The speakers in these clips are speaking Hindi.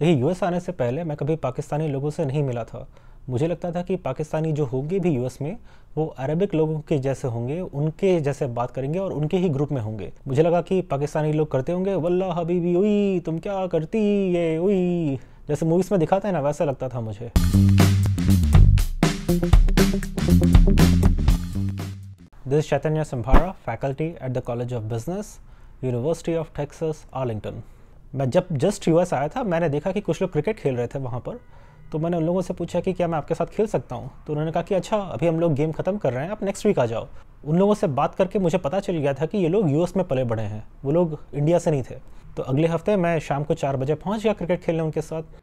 देखिए यूएस आने से पहले मैं कभी पाकिस्तानी लोगों से नहीं मिला था मुझे लगता था कि पाकिस्तानी जो होंगे भी यूएस में वो अरबिक लोगों के जैसे होंगे उनके जैसे बात करेंगे और उनके ही ग्रुप में होंगे मुझे लगा कि पाकिस्तानी लोग करते होंगे वल्ला हबीबी उई तुम क्या करती ये उई जैसे मूवीज़ में दिखाते हैं ना वैसा लगता था मुझे this Chaitanya Simbhara faculty at the college of business university of Texas Arlington मैं जब जस्ट यूएस आया था मैंने देखा कि कुछ लोग क्रिकेट खेल रहे थे वहाँ पर तो मैंने उन लोगों से पूछा कि क्या मैं आपके साथ खेल सकता हूँ तो उन्होंने कहा कि अच्छा अभी हम लोग गेम खत्म कर रहे हैं आप नेक्स्ट वीक आ जाओ उन लोगों से बात करके मुझे पता चल गया था कि ये लोग यूएस में पले बढ़े हैं वो लोग इंडिया से नहीं थे तो अगले हफ्ते मैं शाम को चार बजे पहुँच गया क्रिकेट खेलने उनके साथ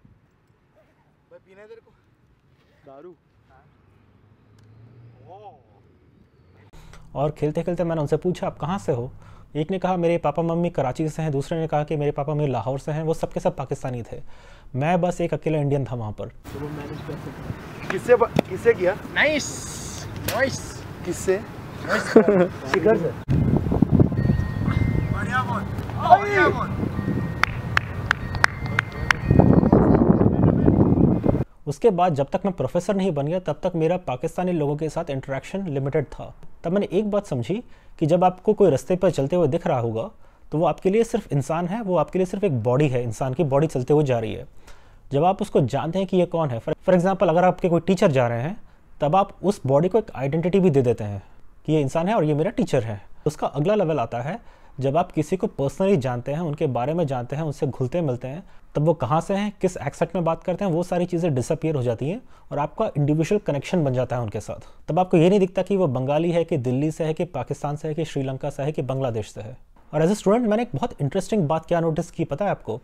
और खेलते खेलते मैंने उनसे पूछा आप कहाँ से हो एक ने कहा मेरे पापा मम्मी कराची से हैं दूसरे ने कहा कि मेरे पापा मम्मी लाहौर से हैं वो सबके सब पाकिस्तानी थे मैं बस एक अकेला इंडियन था वहाँ पर तो किससे किससे किया नाइस नाइस किससे शिखर से उसके बाद जब तक मैं प्रोफेसर नहीं बन गया तब तक मेरा पाकिस्तानी लोगों के साथ इंटरेक्शन लिमिटेड था तब मैंने एक बात समझी कि जब आपको कोई रास्ते पर चलते हुए दिख रहा होगा तो वो आपके लिए सिर्फ इंसान है वो आपके लिए सिर्फ एक बॉडी है इंसान की बॉडी चलते हुए जा रही है जब आप उसको जानते हैं कि ये कौन है फॉर एग्जाम्पल अगर आपके कोई टीचर जा रहे हैं तब आप उस बॉडी को एक आइडेंटिटी भी दे देते हैं कि ये इंसान है और ये मेरा टीचर है उसका अगला लेवल आता है जब आप किसी को पर्सनली जानते हैं उनके बारे में जानते हैं उनसे घुलते मिलते हैं तब वो कहाँ से हैं किस एक्सेट में बात करते हैं वो सारी चीज़ें डिसअपियर हो जाती हैं और आपका इंडिविजुअल कनेक्शन बन जाता है उनके साथ तब आपको ये नहीं दिखता कि वो बंगाली है कि दिल्ली से है कि पाकिस्तान से है कि श्रीलंका से है कि बांग्लादेश से है और एज ए स्टूडेंट मैंने एक बहुत इंटरेस्टिंग बात क्या नोटिस की पता है आपको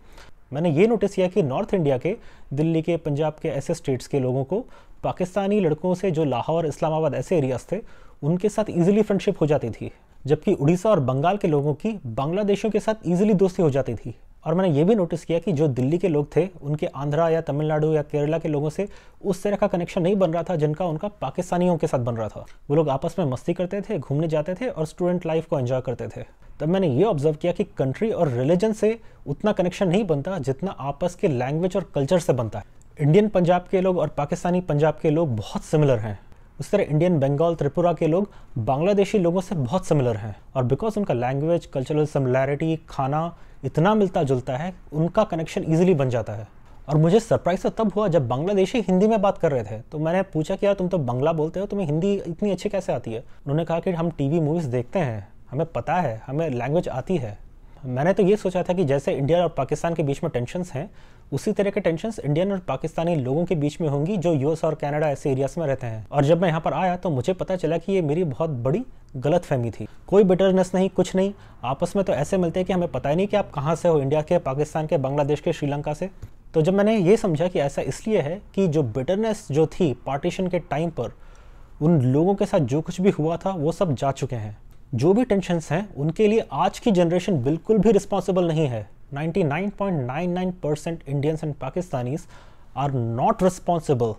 मैंने ये नोटिस किया कि नॉर्थ इंडिया के दिल्ली के पंजाब के ऐसे स्टेट्स के लोगों को पाकिस्तानी लड़कों से जो लाहौर इस्लामाबाद ऐसे एरियाज थे उनके साथ ईजिली फ्रेंडशिप हो जाती थी जबकि उड़ीसा और बंगाल के लोगों की बांग्लादेशों के साथ ईजिली दोस्ती हो जाती थी और मैंने ये भी नोटिस किया कि जो दिल्ली के लोग थे उनके आंध्रा या तमिलनाडु या केरला के लोगों से उस तरह का कनेक्शन नहीं बन रहा था जिनका उनका पाकिस्तानियों के साथ बन रहा था वो लोग आपस में मस्ती करते थे घूमने जाते थे और स्टूडेंट लाइफ को एंजॉय करते थे तब मैंने ये ऑब्जर्व किया कि कंट्री और रिलीजन से उतना कनेक्शन नहीं बनता जितना आपस के लैंग्वेज और कल्चर से बनता है इंडियन पंजाब के लोग और पाकिस्तानी पंजाब के लोग बहुत सिमिलर हैं उस तरह इंडियन बंगाल त्रिपुरा के लोग बांग्लादेशी लोगों से बहुत सिमिलर हैं और बिकॉज उनका लैंग्वेज कल्चरल सिमिलैरिटी खाना इतना मिलता जुलता है उनका कनेक्शन ईजिली बन जाता है और मुझे सरप्राइज तो तब हुआ जब बांग्लादेशी हिंदी में बात कर रहे थे तो मैंने पूछा कि यार तुम तो बंगला बोलते हो तुम्हें हिंदी इतनी अच्छी कैसे आती है उन्होंने कहा कि हम टीवी मूवीज़ देखते हैं हमें पता है हमें लैंग्वेज आती है मैंने तो ये सोचा था कि जैसे इंडिया और पाकिस्तान के बीच में टेंशन हैं उसी तरह के टेंशन इंडियन और पाकिस्तानी लोगों के बीच में होंगी जो यूएस और कनाडा ऐसे एरियाज में रहते हैं और जब मैं यहाँ पर आया तो मुझे पता चला कि ये मेरी बहुत बड़ी गलत फहमी थी कोई बिटरनेस नहीं कुछ नहीं आपस में तो ऐसे मिलते हैं कि हमें पता ही नहीं कि आप कहाँ से हो इंडिया के पाकिस्तान के बांग्लादेश के श्रीलंका से तो जब मैंने ये समझा कि ऐसा इसलिए है कि जो बिटरनेस जो थी पार्टीशन के टाइम पर उन लोगों के साथ जो कुछ भी हुआ था वो सब जा चुके हैं जो भी टेंशनस हैं उनके लिए आज की जनरेशन बिल्कुल भी रिस्पॉन्सिबल नहीं है 99.99 percent Indians and Pakistanis are not responsible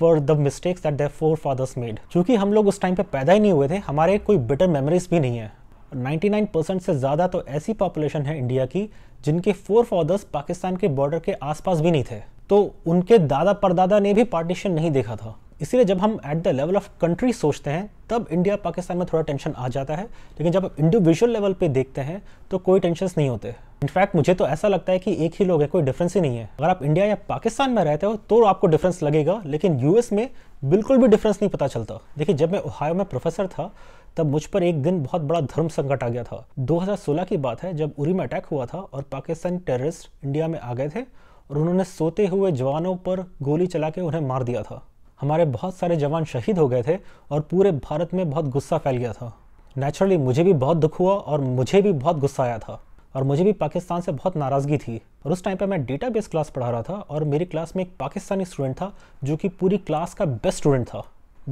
for the mistakes that their forefathers made चूंकि हम लोग उस टाइम पे पैदा ही नहीं हुए थे हमारे कोई बेटर मेमोरीज भी नहीं है 99 परसेंट से ज़्यादा तो ऐसी पॉपुलेशन है इंडिया की जिनके फोर फादर्स पाकिस्तान के बॉर्डर के आसपास भी नहीं थे तो उनके दादा परदादा ने भी पार्टीशन नहीं देखा था इसीलिए जब हम at the level of country सोचते हैं तब इंडिया पाकिस्तान में थोड़ा टेंशन आ जाता है लेकिन जब इंडिविजुअल लेवल पे देखते हैं तो कोई टेंशन नहीं होते इनफैक्ट मुझे तो ऐसा लगता है कि एक ही लोग है कोई डिफरेंस ही नहीं है अगर आप इंडिया या पाकिस्तान में रहते हो तो आपको डिफरेंस लगेगा लेकिन यूएस में बिल्कुल भी डिफरेंस नहीं पता चलता देखिए जब मैं ओहायो में प्रोफेसर था तब मुझ पर एक दिन बहुत बड़ा धर्म संकट आ गया था 2016 की बात है जब उरी में अटैक हुआ था और पाकिस्तानी टेररिस्ट इंडिया में आ गए थे और उन्होंने सोते हुए जवानों पर गोली चला के उन्हें मार दिया था हमारे बहुत सारे जवान शहीद हो गए थे और पूरे भारत में बहुत गुस्सा फैल गया था नेचुरली मुझे भी बहुत दुख हुआ और मुझे भी बहुत गुस्सा आया था और मुझे भी पाकिस्तान से बहुत नाराज़गी थी और उस टाइम पर मैं डेटा क्लास पढ़ा रहा था और मेरी क्लास में एक पाकिस्तानी स्टूडेंट था जो कि पूरी क्लास का बेस्ट स्टूडेंट था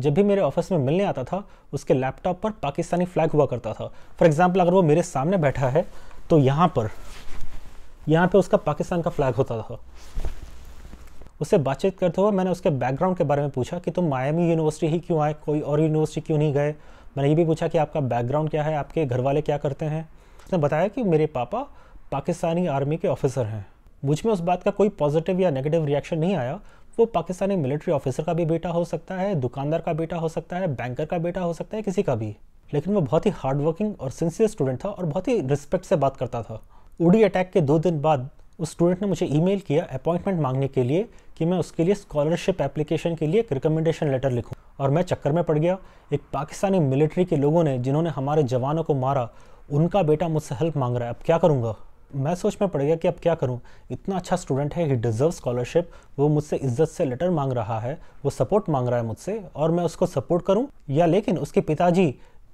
जब भी मेरे ऑफिस में मिलने आता था उसके लैपटॉप पर पाकिस्तानी फ्लैग हुआ करता था फॉर एग्जाम्पल अगर वो मेरे सामने बैठा है तो यहाँ पर यहाँ पर उसका पाकिस्तान का फ्लैग होता था उससे बातचीत करते हुए मैंने उसके बैकग्राउंड के बारे में पूछा कि तुम मायामी यूनिवर्सिटी ही क्यों आए कोई और यूनिवर्सिटी क्यों नहीं गए मैंने ये भी पूछा कि आपका बैकग्राउंड क्या है आपके घर वाले क्या करते हैं उसने बताया कि मेरे पापा पाकिस्तानी आर्मी के ऑफिसर हैं मुझ में उस बात का कोई पॉजिटिव या नेगेटिव रिएक्शन नहीं आया वो पाकिस्तानी मिलिट्री ऑफिसर का भी बेटा हो सकता है दुकानदार का बेटा हो सकता है बैंकर का बेटा हो सकता है किसी का भी लेकिन वो बहुत ही हार्डवर्किंग और सिंसियर स्टूडेंट था और बहुत ही रिस्पेक्ट से बात करता था उड़ी अटैक के दो दिन बाद उस स्टूडेंट ने मुझे ईमेल किया अपॉइंटमेंट मांगने के लिए कि मैं उसके लिए स्कॉलरशिप एप्लीकेशन के लिए एक रिकमेंडेशन लेटर लिखूं और मैं चक्कर में पड़ गया एक पाकिस्तानी मिलिट्री के लोगों ने जिन्होंने हमारे जवानों को मारा उनका बेटा मुझसे हेल्प मांग रहा है अब क्या करूँगा मैं सोच में पड़ गया कि अब क्या करूँ इतना अच्छा स्टूडेंट है ही डिज़र्व स्कॉलरशिप वो मुझसे इज्जत से लेटर मांग रहा है वो सपोर्ट मांग रहा है मुझसे और मैं उसको सपोर्ट करूँ या लेकिन उसके पिताजी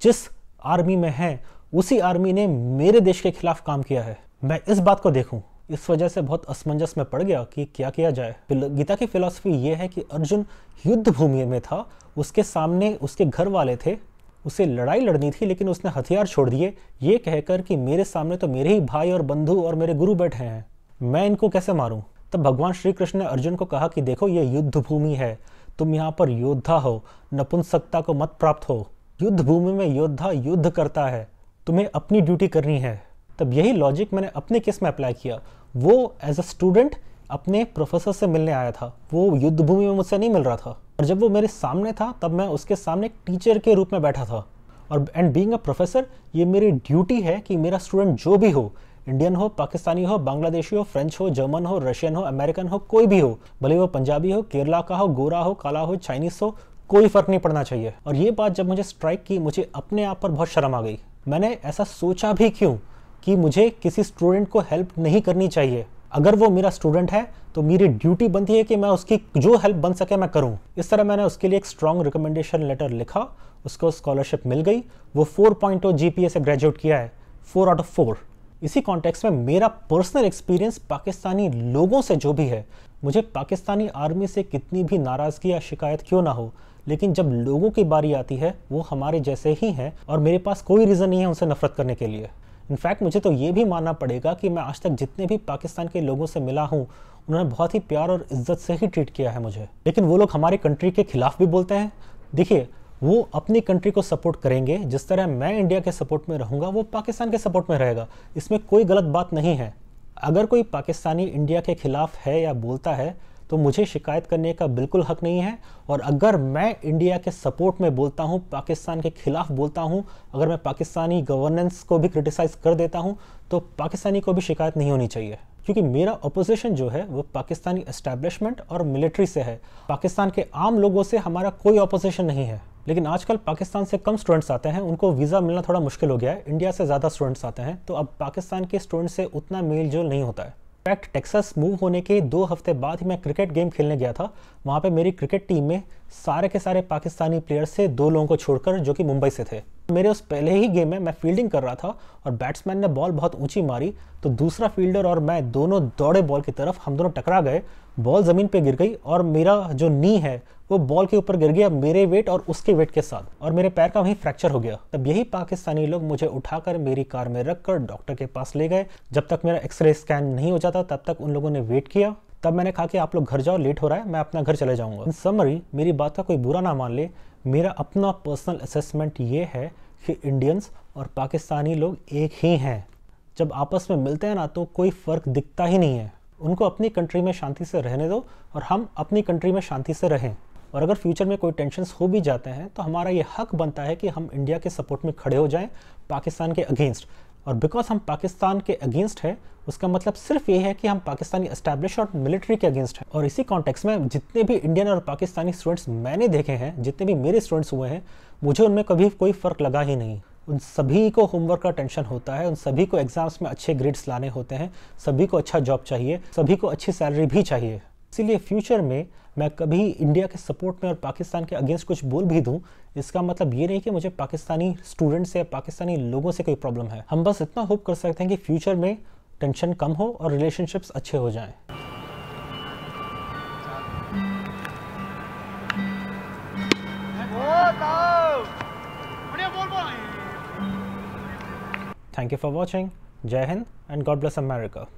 जिस आर्मी में हैं उसी आर्मी ने मेरे देश के खिलाफ काम किया है मैं इस बात को देखूं इस वजह से बहुत असमंजस में पड़ गया कि क्या किया जाए गीता की फिलॉसफी ये है कि अर्जुन युद्ध भूमि में था उसके सामने उसके घर वाले थे उसे लड़ाई लड़नी थी लेकिन उसने हथियार छोड़ दिए ये कहकर कि मेरे सामने तो मेरे ही भाई और बंधु और मेरे गुरु बैठे हैं मैं इनको कैसे मारूं तब भगवान श्री कृष्ण ने अर्जुन को कहा कि देखो ये युद्ध भूमि है तुम यहाँ पर योद्धा हो नपुंसकता को मत प्राप्त हो युद्ध भूमि में योद्धा युद्ध करता है तुम्हें अपनी ड्यूटी करनी है तब यही लॉजिक मैंने अपने केस में अप्लाई किया वो एज अ स्टूडेंट अपने प्रोफेसर से मिलने आया था वो युद्ध भूमि में मुझसे नहीं मिल रहा था और जब वो मेरे सामने था तब मैं उसके सामने टीचर के रूप में बैठा था और एंड बींग अ प्रोफेसर ये मेरी ड्यूटी है कि मेरा स्टूडेंट जो भी हो इंडियन हो पाकिस्तानी हो बांग्लादेशी हो फ्रेंच हो जर्मन हो रशियन हो अमेरिकन हो कोई भी हो भले वो पंजाबी हो केरला का हो गोरा हो काला हो चाइनीस हो कोई फर्क नहीं पड़ना चाहिए और ये बात जब मुझे स्ट्राइक की मुझे अपने आप पर बहुत शर्म आ गई मैंने ऐसा सोचा भी क्यों कि मुझे किसी स्टूडेंट को हेल्प नहीं करनी चाहिए अगर वो मेरा स्टूडेंट है तो मेरी ड्यूटी बनती है कि मैं उसकी जो हेल्प बन सके मैं करूँ इस तरह मैंने उसके लिए एक स्ट्रांग रिकमेंडेशन लेटर लिखा उसको स्कॉलरशिप मिल गई वो फोर पॉइंट oh से ग्रेजुएट किया है फोर आउट ऑफ फोर इसी कॉन्टेक्स्ट में मेरा पर्सनल एक्सपीरियंस पाकिस्तानी लोगों से जो भी है मुझे पाकिस्तानी आर्मी से कितनी भी नाराज़गी या शिकायत क्यों ना हो लेकिन जब लोगों की बारी आती है वो हमारे जैसे ही हैं और मेरे पास कोई रीज़न नहीं है उनसे नफरत करने के लिए इनफैक्ट मुझे तो ये भी मानना पड़ेगा कि मैं आज तक जितने भी पाकिस्तान के लोगों से मिला हूँ उन्होंने बहुत ही प्यार और इज्जत से ही ट्रीट किया है मुझे लेकिन वो लोग हमारे कंट्री के खिलाफ भी बोलते हैं देखिए वो अपनी कंट्री को सपोर्ट करेंगे जिस तरह मैं इंडिया के सपोर्ट में रहूँगा वो पाकिस्तान के सपोर्ट में रहेगा इसमें कोई गलत बात नहीं है अगर कोई पाकिस्तानी इंडिया के खिलाफ है या बोलता है तो मुझे शिकायत करने का बिल्कुल हक नहीं है और अगर मैं इंडिया के सपोर्ट में बोलता हूँ पाकिस्तान के खिलाफ बोलता हूँ अगर मैं पाकिस्तानी गवर्नेंस को भी क्रिटिसाइज़ कर देता हूँ तो पाकिस्तानी को भी शिकायत नहीं होनी चाहिए क्योंकि मेरा अपोजिशन जो है वो पाकिस्तानी एस्टैब्लिशमेंट और मिलिट्री से है पाकिस्तान के आम लोगों से हमारा कोई अपोजिशन नहीं है लेकिन आजकल पाकिस्तान से कम स्टूडेंट्स आते हैं उनको वीज़ा मिलना थोड़ा मुश्किल हो गया है इंडिया से ज़्यादा स्टूडेंट्स आते हैं तो अब पाकिस्तान के स्टूडेंट्स से उतना मेल जोल नहीं होता है इनफैक्ट टेक्सास मूव होने के दो हफ्ते बाद ही मैं क्रिकेट गेम खेलने गया था वहाँ पे मेरी क्रिकेट टीम में सारे के सारे पाकिस्तानी प्लेयर्स थे दो लोगों को छोड़कर जो कि मुंबई से थे मेरे उस पहले ही गेम में मैं फील्डिंग कर रहा था और बैट्समैन ने बॉल बहुत ऊंची मारी तो दूसरा फील्डर और मैं दोनों दौड़े बॉल की तरफ हम दोनों टकरा गए बॉल ज़मीन पे गिर गई और मेरा जो नी है वो बॉल के ऊपर गिर गया मेरे वेट और उसके वेट के साथ और मेरे पैर का वहीं फ्रैक्चर हो गया तब यही पाकिस्तानी लोग मुझे उठाकर मेरी कार में रखकर डॉक्टर के पास ले गए जब तक मेरा एक्सरे स्कैन नहीं हो जाता तब तक उन लोगों ने वेट किया तब मैंने कहा कि आप लोग घर जाओ लेट हो रहा है मैं अपना घर चले जाऊंगा इन समरी मेरी बात का कोई बुरा ना मान ले मेरा अपना पर्सनल असेसमेंट ये है कि इंडियंस और पाकिस्तानी लोग एक ही हैं जब आपस में मिलते हैं ना तो कोई फ़र्क दिखता ही नहीं है उनको अपनी कंट्री में शांति से रहने दो और हम अपनी कंट्री में शांति से रहें और अगर फ्यूचर में कोई टेंशन हो भी जाते हैं तो हमारा ये हक बनता है कि हम इंडिया के सपोर्ट में खड़े हो जाएं पाकिस्तान के अगेंस्ट और बिकॉज हम पाकिस्तान के अगेंस्ट है उसका मतलब सिर्फ ये है कि हम पाकिस्तानी इस्टेब्लिश और मिलिट्री के अगेंस्ट हैं और इसी कॉन्टेक्स में जितने भी इंडियन और पाकिस्तानी स्टूडेंट्स मैंने देखे हैं जितने भी मेरे स्टूडेंट्स हुए हैं मुझे उनमें कभी कोई फ़र्क लगा ही नहीं उन सभी को होमवर्क का टेंशन होता है उन सभी को एग्ज़ाम्स में अच्छे ग्रेड्स लाने होते हैं सभी को अच्छा जॉब चाहिए सभी को अच्छी सैलरी भी चाहिए इसीलिए फ्यूचर में मैं कभी इंडिया के सपोर्ट में और पाकिस्तान के अगेंस्ट कुछ बोल भी दूं इसका मतलब ये नहीं कि मुझे पाकिस्तानी स्टूडेंट्स या पाकिस्तानी लोगों से कोई प्रॉब्लम है हम बस इतना होप कर सकते हैं कि फ्यूचर में टेंशन कम हो और रिलेशनशिप्स अच्छे हो जाएँ Thank you for watching. Jai Hind and God bless America.